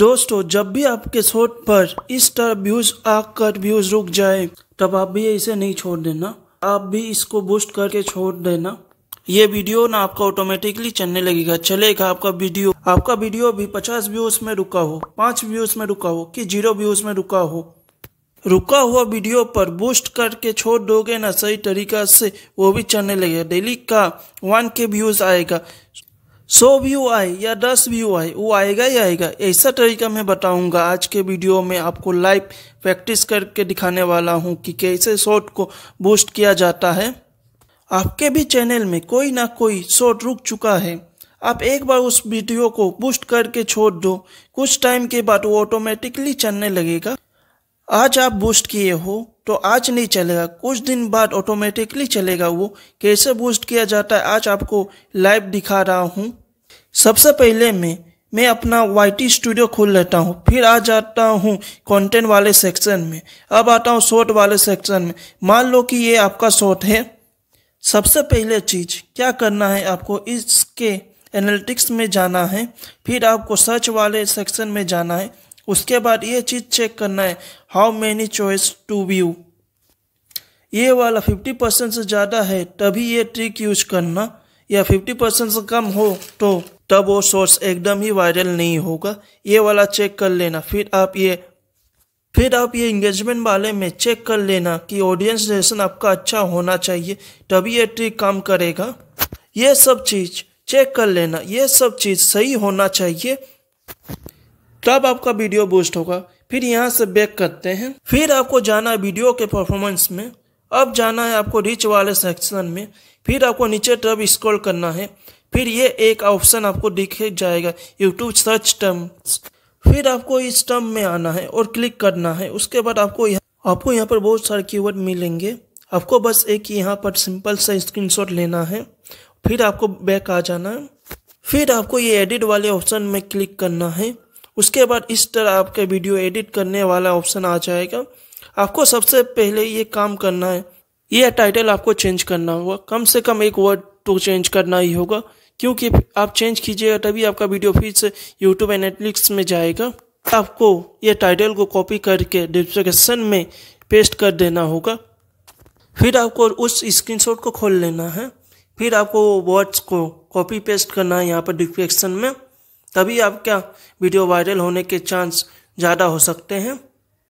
दोस्तों जब भी आपके शोट पर इस तरह व्यूज आकर व्यूज रुक जाए तब आप भी इसे नहीं छोड़ देना आप भी इसको बूस्ट करके छोड़ देना ये वीडियो ना आपका ऑटोमेटिकली चलने लगेगा चलेगा आपका वीडियो आपका वीडियो भी 50 व्यूज में रुका हो 5 व्यूज में रुका हो कि जीरो व्यूज में रुका हो रुका हुआ वीडियो पर बूस्ट करके छोड़ दोगे ना सही तरीका से वो भी चलने लगेगा डेली का वन के व्यूज आएगा सौ व्यू आए या दस व्यू आए वो आएगा ही आएगा ऐसा तरीका मैं बताऊंगा आज के वीडियो में आपको लाइव प्रैक्टिस करके दिखाने वाला हूं कि कैसे शॉर्ट को बूस्ट किया जाता है आपके भी चैनल में कोई ना कोई शॉर्ट रुक चुका है आप एक बार उस वीडियो को बूस्ट करके छोड़ दो कुछ टाइम के बाद वो ऑटोमेटिकली चलने लगेगा आज आप बूस्ट किए हो तो आज नहीं चलेगा कुछ दिन बाद ऑटोमेटिकली चलेगा वो कैसे बूस्ट किया जाता है आज आपको लाइव दिखा रहा हूँ सबसे पहले मैं मैं अपना वाई स्टूडियो खोल लेता हूँ फिर आ जाता हूँ कंटेंट वाले सेक्शन में अब आता हूँ शॉर्ट वाले सेक्शन में मान लो कि ये आपका शॉर्ट है सबसे पहले चीज़ क्या करना है आपको इसके एनालिटिक्स में जाना है फिर आपको सर्च वाले सेक्शन में जाना है उसके बाद ये चीज़ चेक करना है how many choice to view ये वाला 50 परसेंट से ज़्यादा है तभी ये ट्रिक यूज करना या 50 परसेंट से कम हो तो तब वो सोर्स एकदम ही वायरल नहीं होगा ये वाला चेक कर लेना फिर आप ये फिर आप ये इंगेजमेंट वाले में चेक कर लेना कि ऑडियंस रिलेशन आपका अच्छा होना चाहिए तभी ये ट्रिक काम करेगा ये सब चीज़ चेक कर लेना ये सब चीज़ सही होना चाहिए तब आपका वीडियो बूस्ट होगा फिर यहाँ से बैक करते हैं फिर आपको जाना वीडियो के परफॉर्मेंस में अब जाना है आपको रिच वाले सेक्शन में फिर आपको नीचे टर्ब स्क्रॉल करना है फिर ये एक ऑप्शन आपको दिख जाएगा यूट्यूब सर्च टर्म फिर आपको इस टर्म में आना है और क्लिक करना है उसके बाद आपको यह, आपको यहाँ पर बहुत सारे की मिलेंगे आपको बस एक यहाँ पर सिंपल सा स्क्रीन लेना है फिर आपको बैक आ जाना है फिर आपको ये एडिट वाले ऑप्शन में क्लिक करना है उसके बाद इस तरह आपका वीडियो एडिट करने वाला ऑप्शन आ जाएगा आपको सबसे पहले ये काम करना है ये टाइटल आपको चेंज करना होगा कम से कम एक वर्ड तो चेंज करना ही होगा क्योंकि आप चेंज कीजिएगा तभी आपका वीडियो फिर से यूट्यूब एंड नेटफ्लिक्स में जाएगा आपको ये टाइटल को कॉपी करके डिस्क्रिप्शन में पेस्ट कर देना होगा फिर आपको उस स्क्रीनशॉट को खोल लेना है फिर आपको वर्ड्स को कॉपी पेस्ट करना है यहाँ पर डिस्क्रिप्शन में तभी आपका वीडियो वायरल होने के चांस ज़्यादा हो सकते हैं